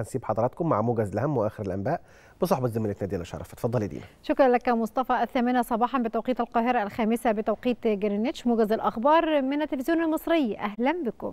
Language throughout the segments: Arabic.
هنسيب حضراتكم مع موجز الاهم واخر الانباء بصحبه زميلتنا دينا شرف اتفضلي دينا شكرا لك مصطفى الثامنه صباحا بتوقيت القاهره الخامسه بتوقيت جرينتش موجز الاخبار من التلفزيون المصري اهلا بكم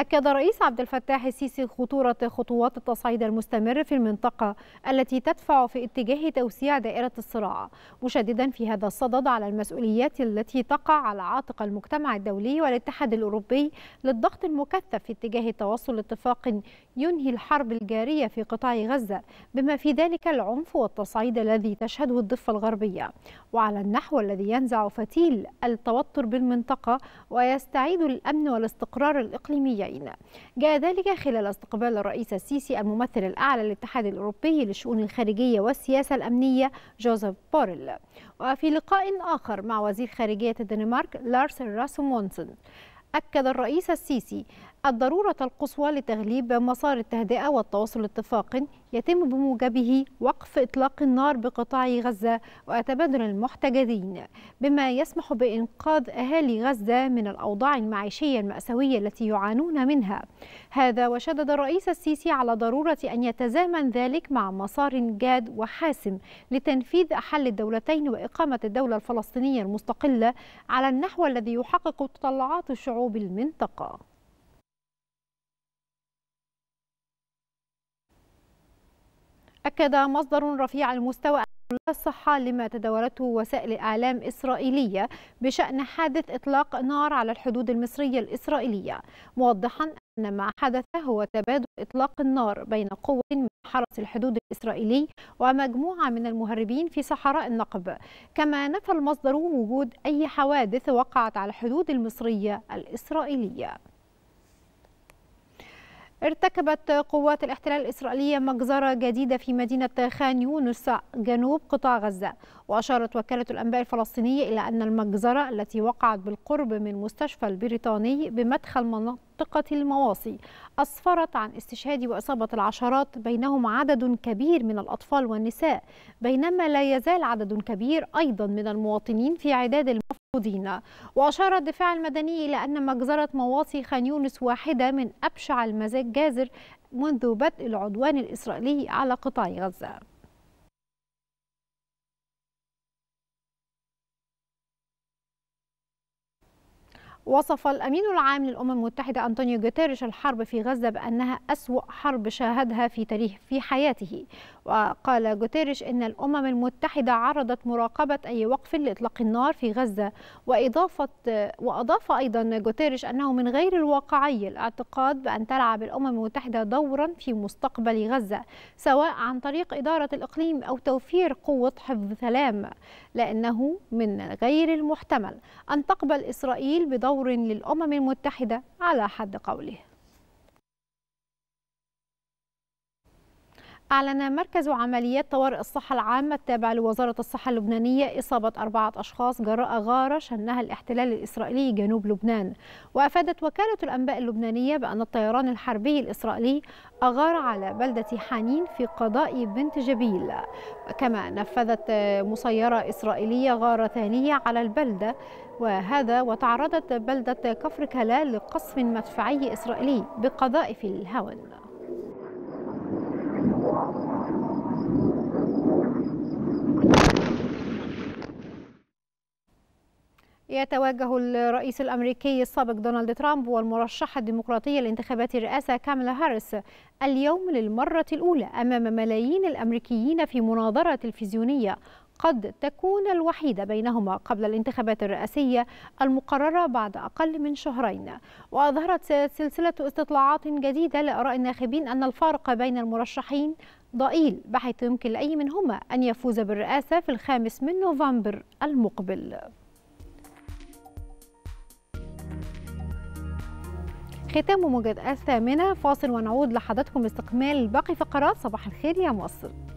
أكد رئيس عبد الفتاح السيسي خطورة خطوات التصعيد المستمر في المنطقة التي تدفع في اتجاه توسيع دائرة الصراع مشددا في هذا الصدد على المسؤوليات التي تقع على عاتق المجتمع الدولي والاتحاد الأوروبي للضغط المكثف في اتجاه التوصل لاتفاق ينهي الحرب الجارية في قطاع غزة بما في ذلك العنف والتصعيد الذي تشهده الضفة الغربية وعلى النحو الذي ينزع فتيل التوتر بالمنطقة ويستعيد الأمن والاستقرار الإقليمي اللاجئين جاء ذلك خلال استقبال الرئيس السيسي الممثل الأعلى للاتحاد الأوروبي للشؤون الخارجية والسياسة الأمنية جوزيف بوريل وفي لقاء آخر مع وزير خارجية الدنمارك لارس راسمونسن أكد الرئيس السيسي الضرورة القصوى لتغليب مسار التهدئة والتواصل اتفاق يتم بموجبه وقف إطلاق النار بقطاع غزة وتبادل المحتجزين بما يسمح بإنقاذ أهالي غزة من الأوضاع المعيشية المأساوية التي يعانون منها هذا وشدد الرئيس السيسي على ضرورة أن يتزامن ذلك مع مسار جاد وحاسم لتنفيذ حل الدولتين وإقامة الدولة الفلسطينية المستقلة على النحو الذي يحقق تطلعات شعوب المنطقة أكد مصدر رفيع المستوى الصحة لما تداولته وسائل الإعلام إسرائيلية بشأن حادث إطلاق نار على الحدود المصرية الإسرائيلية موضحا أن ما حدث هو تبادل إطلاق النار بين قوة من حرس الحدود الإسرائيلي ومجموعة من المهربين في صحراء النقب كما نفى المصدر وجود أي حوادث وقعت على الحدود المصرية الإسرائيلية ارتكبت قوات الاحتلال الإسرائيلية مجزرة جديدة في مدينة خان يونس جنوب قطاع غزة وأشارت وكالة الأنباء الفلسطينية إلى أن المجزرة التي وقعت بالقرب من مستشفى البريطاني بمدخل منطقة المواصي أسفرت عن استشهاد وإصابة العشرات بينهم عدد كبير من الأطفال والنساء بينما لا يزال عدد كبير أيضا من المواطنين في عداد المواطنين المرفوضين وأشار الدفاع المدني إلى أن مجزرة مواصي خان يونس واحدة من أبشع المزاج جازر منذ بدء العدوان الإسرائيلي على قطاع غزة وصف الأمين العام للأمم المتحدة أنطونيو جوتيريش الحرب في غزة بأنها أسوأ حرب شاهدها في تاريخ في حياته وقال جوتيريش إن الأمم المتحدة عرضت مراقبة أي وقف لإطلاق النار في غزة وإضافة وأضاف أيضا جوتيريش أنه من غير الواقعي الاعتقاد بأن تلعب الأمم المتحدة دورا في مستقبل غزة سواء عن طريق إدارة الإقليم أو توفير قوة حفظ سلام لأنه من غير المحتمل أن تقبل إسرائيل بدور دور للأمم المتحدة على حد قوله أعلن مركز عمليات طوارئ الصحة العامة التابع لوزارة الصحة اللبنانية إصابة أربعة أشخاص جراء غارة شنها الاحتلال الإسرائيلي جنوب لبنان وأفادت وكالة الأنباء اللبنانية بأن الطيران الحربي الإسرائيلي أغار على بلدة حنين في قضاء بنت جبيل كما نفذت مسيرة إسرائيلية غارة ثانية على البلدة وهذا وتعرضت بلدة كفر كلال لقصف مدفعي إسرائيلي بقذائف الهون يتوجه الرئيس الأمريكي السابق دونالد ترامب والمرشحة الديمقراطية لانتخابات الرئاسة كاملا هاريس اليوم للمرة الأولى أمام ملايين الأمريكيين في مناظرة تلفزيونية قد تكون الوحيدة بينهما قبل الانتخابات الرئاسية المقررة بعد أقل من شهرين وأظهرت سلسلة استطلاعات جديدة لآراء الناخبين أن الفارق بين المرشحين ضئيل بحيث يمكن لأي منهما أن يفوز بالرئاسة في الخامس من نوفمبر المقبل ختام موجات الثامنة فاصل ونعود لحضراتكم باستكمال باقي فقرات صباح الخير يا مصر